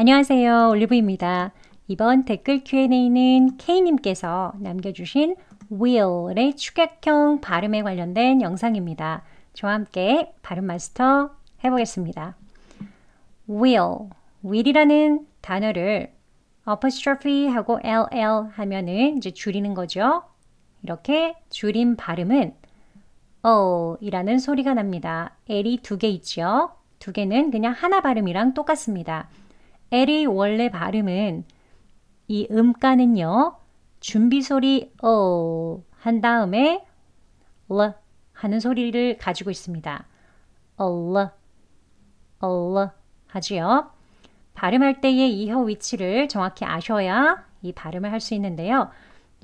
안녕하세요. 올리브입니다. 이번 댓글 Q&A는 K님께서 남겨주신 will의 축약형 발음에 관련된 영상입니다. 저와 함께 발음 마스터 해보겠습니다. will, will이라는 단어를 apostrophe하고 ll 하면은 이제 줄이는 거죠. 이렇게 줄임 발음은 어이라는 소리가 납니다. l이 두 개있지두 개는 그냥 하나 발음이랑 똑같습니다. L의 원래 발음은 이 음가는요. 준비 소리 어 한 다음에 러 어 하는 소리를 가지고 있습니다. 얼러 어 얼러 어 하지요. 발음할 때의 이 혀 위치를 정확히 아셔야 이 발음을 할 수 있는데요.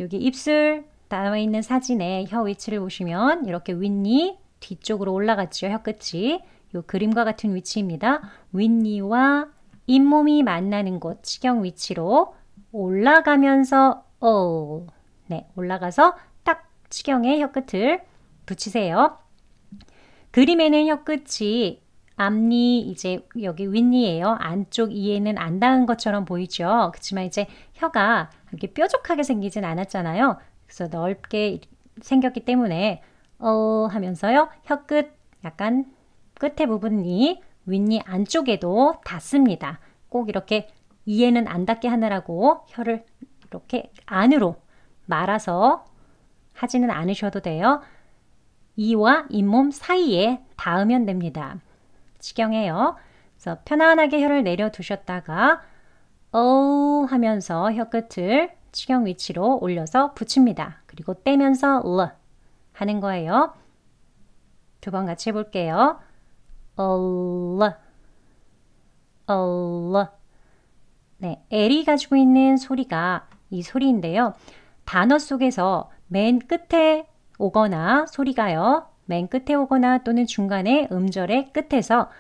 여기 입술 나와 있는 사진에혀 위치를 보시면 이렇게 윗니 뒤쪽으로 올라갔죠. 혀 끝이 요 그림과 같은 위치입니다. 윗니와 잇몸이 만나는 곳, 직경 위치로 올라가면서 a 어, 네, 올라가서 딱 치경의 혀끝을 붙이세요. 그림에는 혀끝이 앞니 이제 여기 윗니예요. 안쪽 이에는 안 닿은 것처럼 보이죠. 그렇지만 이제 혀가 이렇게 뾰족하게 생기진 않았잖아요. 그래서 넓게 생겼기 때문에 어 하면서요. 혀끝 약간 끝에 부분이 윗니 안쪽에도 닿습니다. 꼭 이렇게 이에는 안 닿게 하느라고 혀를 이렇게 안으로 말아서 하지는 않으셔도 돼요. 이와 잇몸 사이에 닿으면 됩니다. 지경해요 그래서 편안하게 혀를 내려두셨다가 어 하면서 혀 끝을 지경 위치로 올려서 붙입니다. 그리고 떼면서 르 하는 거예요. 두 번 같이 해볼게요. 얼르 l. 네, l이 가지고 있는 소리가 이 소리인데요. 단어 속에서 맨 끝에 오거나 소리가요. 맨 끝에 오거나 또는 중간에 음절의 끝에서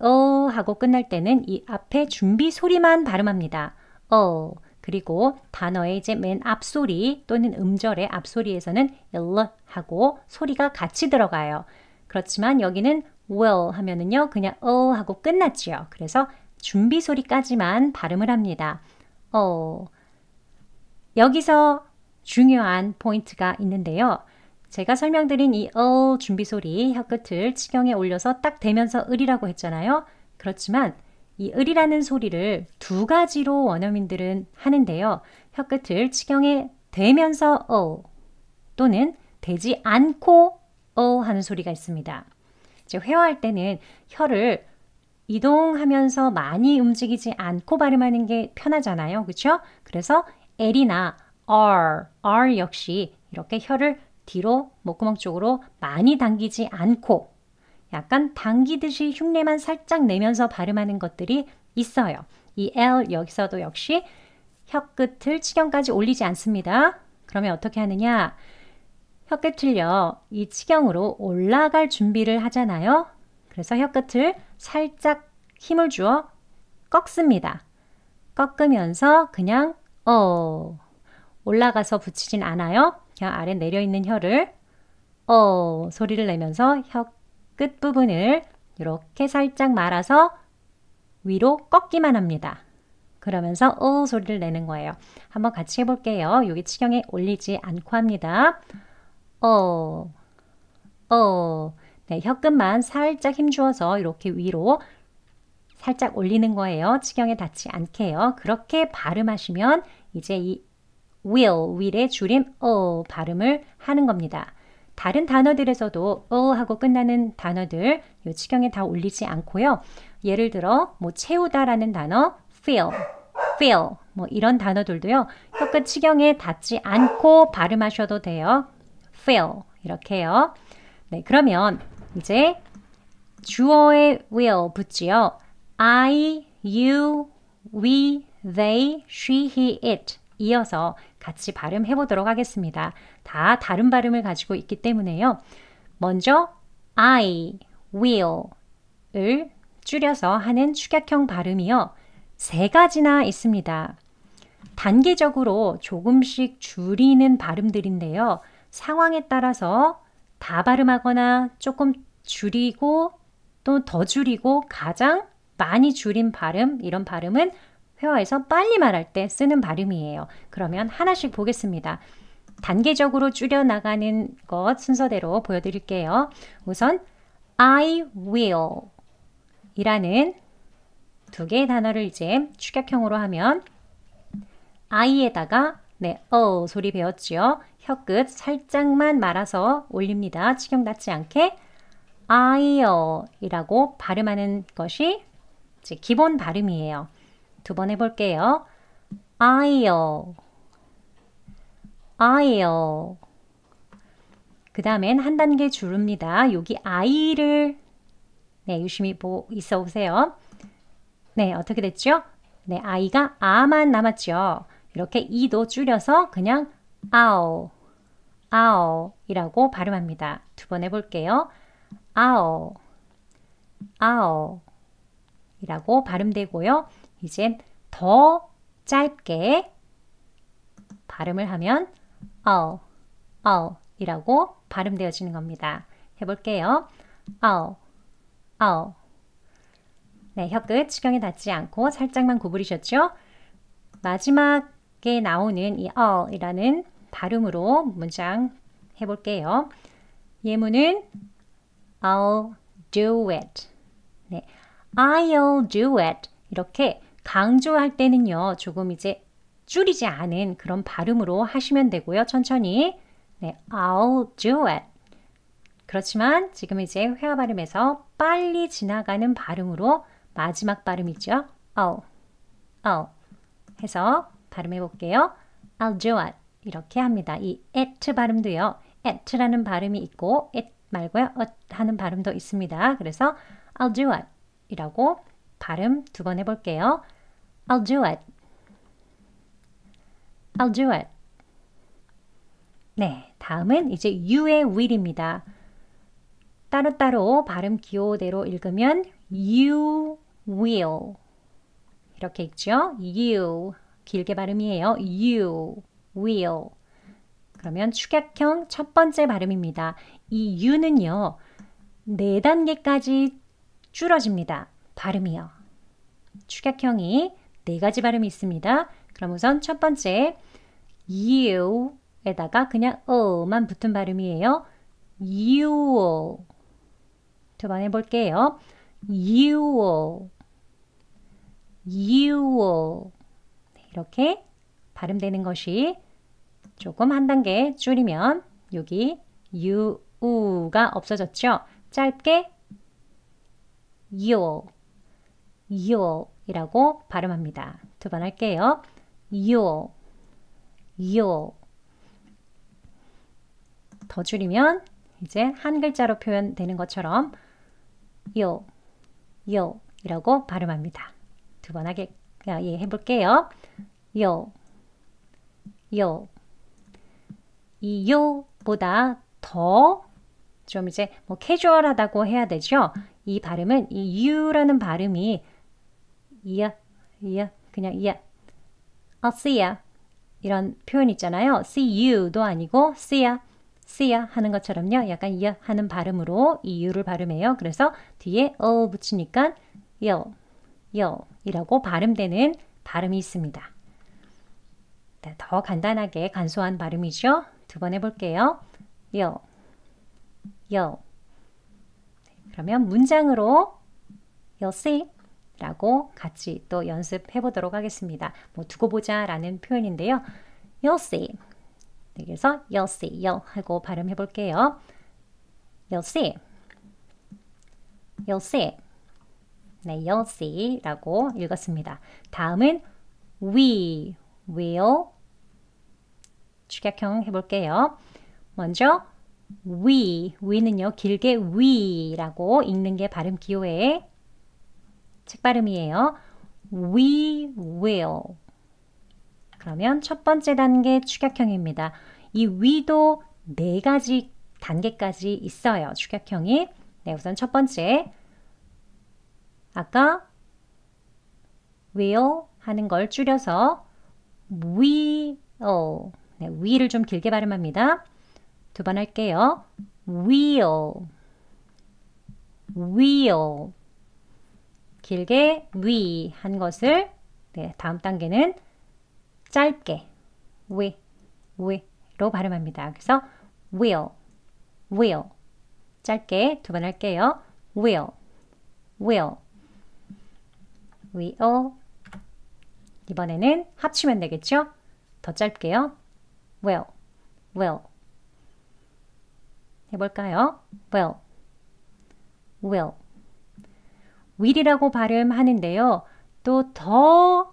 어 하고 끝날 때는 이 앞에 준비 소리만 발음합니다. 어 그리고 단어의 이제 맨 앞소리 또는 음절의 앞소리에서는 일 하고 소리가 같이 들어가요. 그렇지만 여기는 will 하면은요, 그냥 어 하고 끝났지요. 그래서 준비 소리까지만 발음을 합니다. 어. 여기서 중요한 포인트가 있는데요. 제가 설명드린 이어 oh 준비 소리 혀 끝을 치경에 올려서 딱 대면서 을이라고 했잖아요. 그렇지만 이 을이라는 소리를 두 가지로 원어민들은 하는데요. 혀 끝을 치경에 대면서 어 또는 되지 않고 어 하는 소리가 있습니다. 즉 회화할 때는 혀를 이동하면서 많이 움직이지 않고 발음하는 게 편하잖아요. 그렇죠? 그래서 L이나 R, R 역시 이렇게 혀를 뒤로 목구멍 쪽으로 많이 당기지 않고 약간 당기듯이 흉내만 살짝 내면서 발음하는 것들이 있어요. 이 L 여기서도 역시 혀 끝을 치경까지 올리지 않습니다. 그러면 어떻게 하느냐? 혀끝 틀려 이 치경으로 올라갈 준비를 하잖아요. 그래서 혀끝을 살짝 힘을 주어 꺾습니다. 꺾으면서 그냥 어 올라가서 붙이진 않아요. 그냥 아래 내려 있는 혀를 어 소리를 내면서 혀 끝 부분을 이렇게 살짝 말아서 위로 꺾기만 합니다. 그러면서 어 소리를 내는 거예요. 한번 같이 해볼게요. 여기 치경에 올리지 않고 합니다. 어, 어. 네, 혀끝만 살짝 힘주어서 이렇게 위로 살짝 올리는 거예요. 치경에 닿지 않게요. 그렇게 발음하시면 이제 이 will, will의 줄임 어 발음을 하는 겁니다. 다른 단어들에서도 어 하고 끝나는 단어들 이 치경에 다 올리지 않고요. 예를 들어 뭐 채우다라는 단어 fill, fill 뭐 이런 단어들도요. 혀끝 치경에 닿지 않고 발음하셔도 돼요. will 이렇게요. 네, 그러면 이제 주어에 will 붙지요. I, you, we, they, she, he, it 이어서 같이 발음해 보도록 하겠습니다. 다 다른 발음을 가지고 있기 때문에요. 먼저 I will을 줄여서 하는 축약형 발음이요. 세 가지나 있습니다. 단계적으로 조금씩 줄이는 발음들인데요. 상황에 따라서 다 발음하거나 조금 줄이고 또 더 줄이고 가장 많이 줄인 발음 이런 발음은 회화에서 빨리 말할 때 쓰는 발음이에요. 그러면 하나씩 보겠습니다. 단계적으로 줄여나가는 것 순서대로 보여드릴게요. 우선 I will 이라는 두 개의 단어를 이제 축약형으로 하면 I에다가 네, 어 소리 배웠지요? 혀끝 살짝만 말아서 올립니다. 치경 닿지 않게 아이어이라고 발음하는 것이 기본 발음이에요. 두 번 해볼게요. 아이어 아이어 그 다음엔 한 단계 줄입니다. 여기 아이를 네, 유심히 보, 있어 보세요. 네, 어떻게 됐죠? 네, 아이가 아만 남았죠. 이렇게 이도 줄여서 그냥 아오, 아오 이라고 발음합니다. 두 번 해볼게요. 아오, 아오 이라고 발음되고요. 이젠 더 짧게 발음을 하면 아오, 이라고 발음되어지는 겁니다. 해볼게요. 아오, 네, 혀끝, 치경에 닿지 않고 살짝만 구부리셨죠? 마지막 게 나오는 이 all이라는 발음으로 문장 해볼게요. 예문은 I'll do it. 네, I'll do it. 이렇게 강조할 때는요, 조금 이제 줄이지 않은 그런 발음으로 하시면 되고요. 천천히. 네, I'll do it. 그렇지만 지금 이제 회화 발음에서 빨리 지나가는 발음으로 마지막 발음이죠. I'll, I'll 해서 발음해 볼게요. 알조앗 이렇게 합니다. 이 at 발음도요. at라는 발음이 있고 at 말고요. at 하는 발음도 있습니다. 그래서 알조앗 이라고 발음 두 번 해볼게요. 알조앗 알조앗 네, 다음은 이제 you의 will입니다. 따로따로 발음 기호대로 읽으면 you will 이렇게 읽죠. you 길게 발음이에요. you will. 그러면 축약형 첫 번째 발음입니다. 이 you는요. 네 단계까지 줄어집니다. 발음이요. 축약형이 네 가지 발음이 있습니다. 그럼 우선 첫 번째 you에다가 그냥 어만 붙은 발음이에요. you 두번 해볼게요. you you 이렇게 발음되는 것이 조금 한 단계 줄이면 여기 유, 우가 없어졌죠? 짧게 요, 요 이라고 발음합니다. 두 번 할게요. 요, 요. 더 줄이면 이제 한 글자로 표현되는 것처럼 요, 요 이라고 발음합니다. 두 번 하게, 그냥 예, 해볼게요. 요, 요. 이 요보다 더 좀 이제 뭐 캐주얼하다고 해야 되죠. 이 발음은 이 유라는 발음이 이야, 이야, 그냥 이야, I'll see ya 이런 표현 있잖아요. see you도 아니고 see ya, see ya 하는 것처럼요. 약간 이야 하는 발음으로 이 y 를 발음해요. 그래서 뒤에 어 붙이니까 y 요 이라고 발음되는 발음이 있습니다. 네, 더 간단하게 간소한 발음이죠. 두 번 해볼게요. 요, 요. 네, 그러면 문장으로 you'll see 라고 같이 또 연습해 보도록 하겠습니다. 뭐 두고 보자 라는 표현인데요. you'll see. 여기서 you'll see, y o u 하고 발음해 볼게요. you'll see. you'll see. 네, lazy 라고 읽었습니다. 다음은 we will 축약형 해볼게요. 먼저 we, we는요 길게 we라고 읽는 게 발음 기호의 책 발음이에요. we will 그러면 첫 번째 단계 축약형입니다. 이 we도 네 가지 단계까지 있어요. 축약형이 네, 우선 첫 번째 아까 will 하는 걸 줄여서 will 네, will을 좀 길게 발음합니다. 두 번 할게요. will will 길게 we 한 것을 네, 다음 단계는 짧게 we we로 발음합니다. 그래서 will will 짧게 두 번 할게요. will will will 이번에는 합치면 되겠죠? 더 짧게요. will, will 해볼까요? will, will will이라고 발음하는데요. 또 더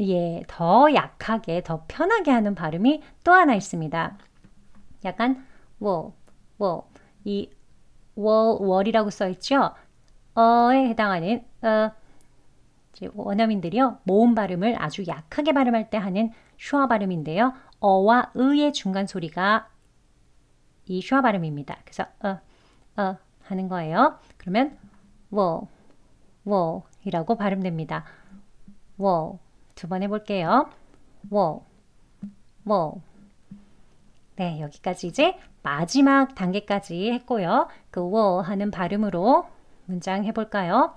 예, 더 약하게, 더 편하게 하는 발음이 또 하나 있습니다. 약간 will, will 이 will, 월이라고 써있죠? 어에 해당하는 어, 원어민들이요. 모음 발음을 아주 약하게 발음할 때 하는 슈아 발음인데요. 어와 의의 중간 소리가 이 슈아 발음입니다. 그래서 어, 어 하는 거예요. 그러면 워, 워 이라고 발음됩니다. 워. 두 번 해볼게요. 워, 워. 네, 여기까지 이제 마지막 단계까지 했고요. 그 워 하는 발음으로 문장 해볼까요?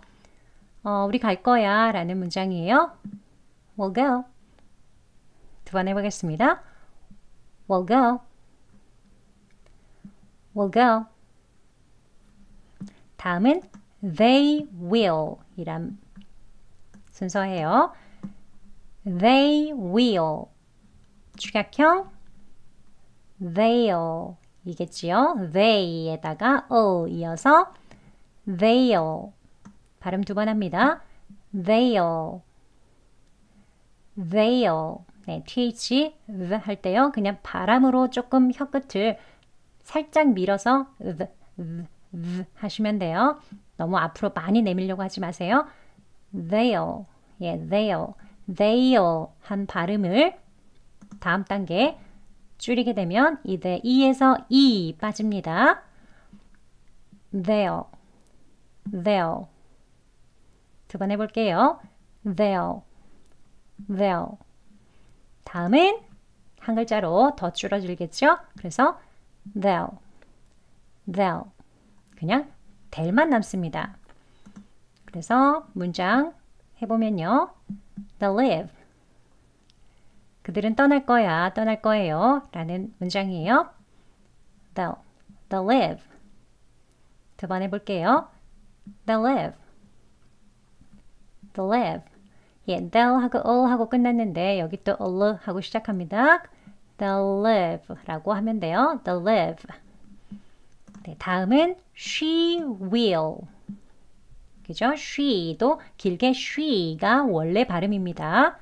어, 우리 갈 거야 라는 문장이에요. We'll go. 두 번 해보겠습니다. We'll go. We'll go. 다음은 they will 이란 순서예요. They will. 축약형 they'll 이겠지요. they에다가 o 이어서 they'll 발음 두 번 합니다. veil, veil. 네, th 할 때요. 그냥 바람으로 조금 혀 끝을 살짝 밀어서 v, v, v 하시면 돼요. 너무 앞으로 많이 내밀려고 하지 마세요. veil, 예, veil, veil 한 발음을 다음 단계 줄이게 되면 이때 e에서 e 빠집니다. veil, veil. 두번 해볼게요. they'll, they'll. 다음은 한 글자로 더 줄어들겠죠? 그래서 they'll, they'll. 그냥 델만 남습니다. 그래서 문장 해보면요. They live. 그들은 떠날 거야, 떠날 거예요. 라는 문장이에요. They'll, they'll live. 두 번 해볼게요. They live. the lab. 예, they'll 하고 all 하고 끝났는데 여기 또 all 하고 시작합니다. the live라고 하면 돼요. the live. 네, 다음은 she will. 그죠? she도 길게 she가 원래 발음입니다.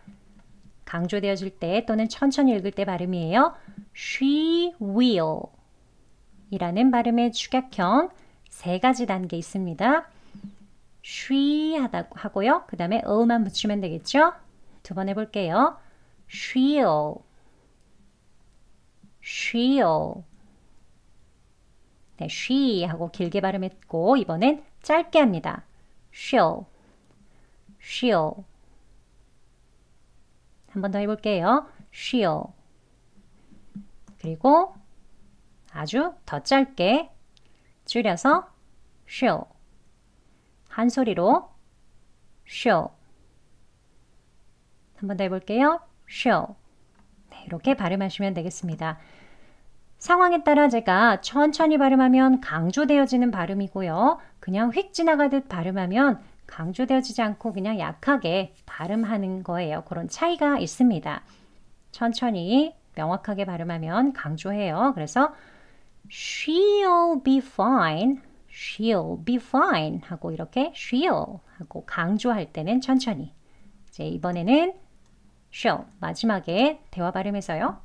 강조되어질 때 또는 천천히 읽을 때 발음이에요. she will 이라는 발음의 축약형 세 가지 단계 있습니다. 쉬 하다고 하고요. 그 다음에 어만 붙이면 되겠죠? 두 번 해볼게요. 쉬어 쉬어 l 네, s 하고 길게 발음했고 이번엔 짧게 합니다. 쉬어 쉬어 한번 더 해볼게요. 쉬어 그리고 아주 더 짧게 줄여서 쉬어 한 소리로 쇼. 한번 더 해볼게요. 쇼. 네, 이렇게 발음하시면 되겠습니다. 상황에 따라 제가 천천히 발음하면 강조되어지는 발음이고요. 그냥 휙 지나가듯 발음하면 강조되어지지 않고 그냥 약하게 발음하는 거예요. 그런 차이가 있습니다. 천천히 명확하게 발음하면 강조해요. 그래서 she'll be fine she'll be fine 하고 이렇게 she'll 하고 강조할 때는 천천히 이제 이번에는 she'll 마지막에 대화 발음에서요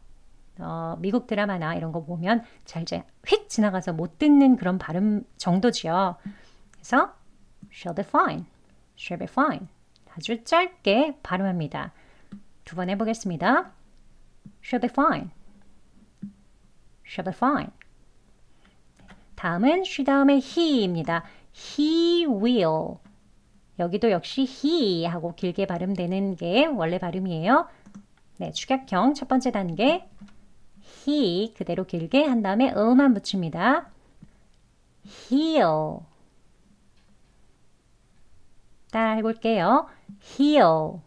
어, 미국 드라마나 이런 거 보면 잘휙 지나가서 못 듣는 그런 발음 정도지요 그래서 she'll be fine she'll be fine 아주 짧게 발음합니다 두 번 해보겠습니다 she'll be fine she'll be fine 다음은 she 다음에 he입니다. he will. 여기도 역시 he 하고 길게 발음되는 게 원래 발음이에요. 네, 축약형 첫 번째 단계 he 그대로 길게 한 다음에 어만 붙입니다. heal 따라 해볼게요. heal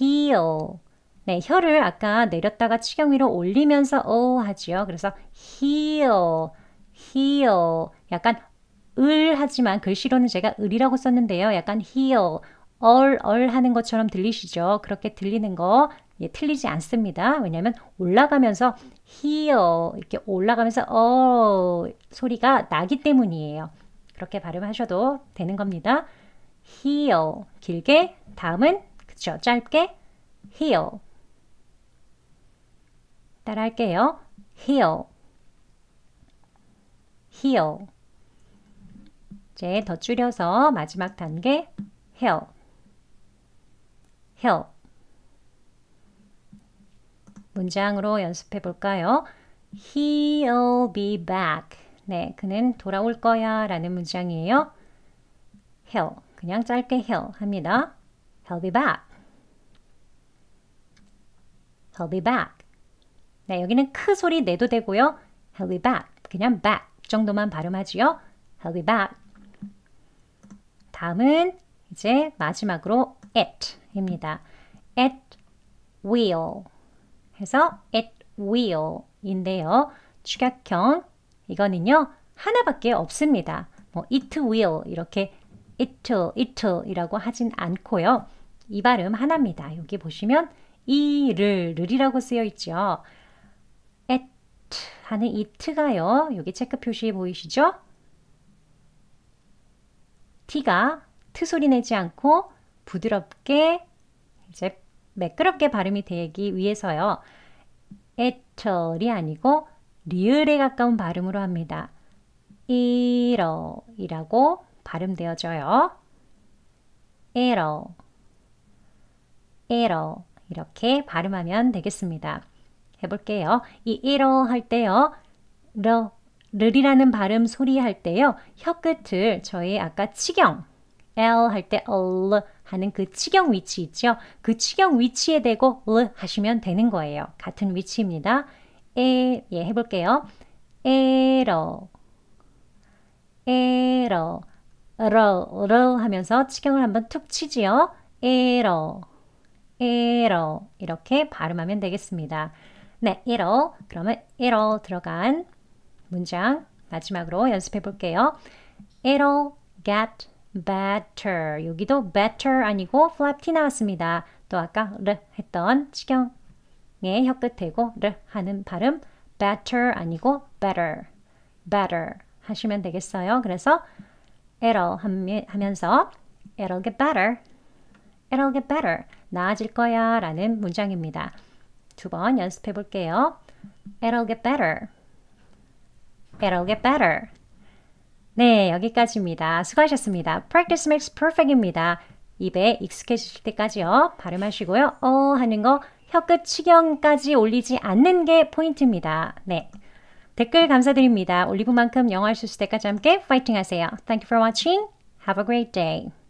heal 네, 혀를 아까 내렸다가 치경 위로 올리면서 오 어 하지요. 그래서 heal, heal. 약간 을 하지만 글씨로는 제가 을이라고 썼는데요. 약간 heal, 얼, 얼 하는 것처럼 들리시죠? 그렇게 들리는 거 예, 틀리지 않습니다. 왜냐하면 올라가면서 heal 이렇게 올라가면서 어 소리가 나기 때문이에요. 그렇게 발음하셔도 되는 겁니다. heal 길게 다음은 그쵸 짧게 heal 따라 할게요. heal, heal. 이제 더 줄여서 마지막 단계 heal, heal. 문장으로 연습해 볼까요? He'll be back. 네, 그는 돌아올 거야 라는 문장이에요. He'll, 그냥 짧게 he'll 합니다. He'll be back. He'll be back. 네, 여기는 크 소리 내도 되고요. I'll be back. 그냥 back 정도만 발음하지요. I'll be back. 다음은 이제 마지막으로 at입니다. at will 해서 at will인데요. 축약형 이거는요. 하나밖에 없습니다. 뭐 it will 이렇게 it it이라고 하진 않고요. 이 발음 하나입니다. 여기 보시면 이를 를이라고 쓰여 있죠. 하는 it가요. 여기 체크 표시 보이시죠? t가 트 소리 내지 않고 부드럽게 이제 매끄럽게 발음이 되기 위해서요. 에털이 아니고 리을에 가까운 발음으로 합니다. 이러이라고 발음되어져요. 에러, 에러 이렇게 발음하면 되겠습니다. 해볼게요. 이 이러 할 때요. 러, 를이라는 발음 소리할 때요. 혀 끝을 저희 아까 치경, L 할때 L 어, 하는 그 치경 위치 있죠? 그 치경 위치에 대고 L 하시면 되는 거예요. 같은 위치입니다. 에, 예, 해볼게요. 에러, 에러, 러, 러 하면서 치경을 한번 툭 치지요. 에러, 에러 이렇게 발음하면 되겠습니다. 네, it'll. 그러면 it'll 들어간 문장 마지막으로 연습해 볼게요. It'll get better. 여기도 better 아니고 flap t 나왔습니다. 또 아까 르 했던 치경의 혀 끝에고 르 하는 발음 better 아니고 better, better 하시면 되겠어요. 그래서 it'll 하면서 it'll get better, it'll get better 나아질 거야 라는 문장입니다. 두번 연습해 볼게요. It'll get better. It'll get better. 네, 여기까지입니다. 수고하셨습니다. Practice makes perfect입니다. 입에 익숙해지실 때까지요. 발음하시고요. 어 하는 거 혀끝 치경까지 올리지 않는 게 포인트입니다. 네. 댓글 감사드립니다. 올리브만큼 영어 할수 있을 때까지 함께 파이팅 하세요. Thank you for watching. Have a great day.